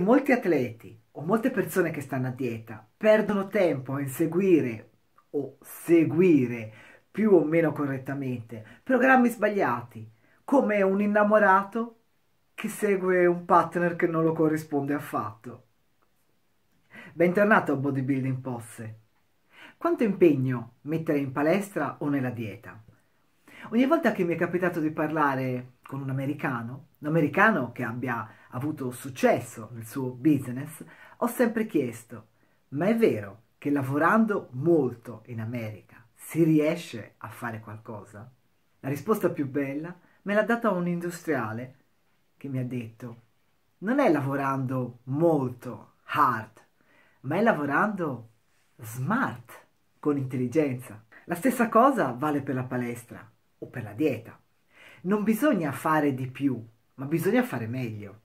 Molti atleti o molte persone che stanno a dieta perdono tempo a inseguire o seguire più o meno correttamente programmi sbagliati, come un innamorato che segue un partner che non lo corrisponde affatto. Bentornato a Bodybuilding Posse. Quanto impegno mettere in palestra o nella dieta? Ogni volta che mi è capitato di parlare con un americano, un americano che abbia avuto successo nel suo business, ho sempre chiesto, ma è vero che lavorando molto in America si riesce a fare qualcosa? La risposta più bella me l'ha data un industriale che mi ha detto, non è lavorando molto, hard, ma è lavorando smart, con intelligenza. La stessa cosa vale per la palestra o per la dieta. Non bisogna fare di più, ma bisogna fare meglio.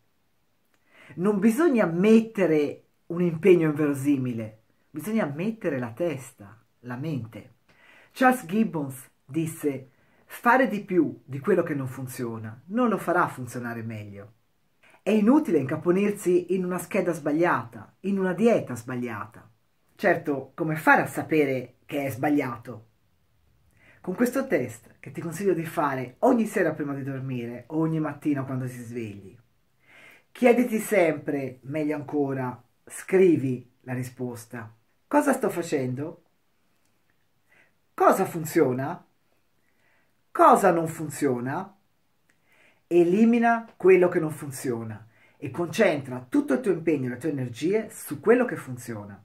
Non bisogna mettere un impegno inverosimile, bisogna mettere la testa, la mente. Charles Gibbons disse fare di più di quello che non funziona non lo farà funzionare meglio. È inutile incaponirsi in una scheda sbagliata, in una dieta sbagliata. Certo, come fare a sapere che è sbagliato? Con questo test che ti consiglio di fare ogni sera prima di dormire o ogni mattina quando si svegli, chiediti sempre, meglio ancora, scrivi la risposta. Cosa sto facendo? Cosa funziona? Cosa non funziona? Elimina quello che non funziona e concentra tutto il tuo impegno e le tue energie su quello che funziona.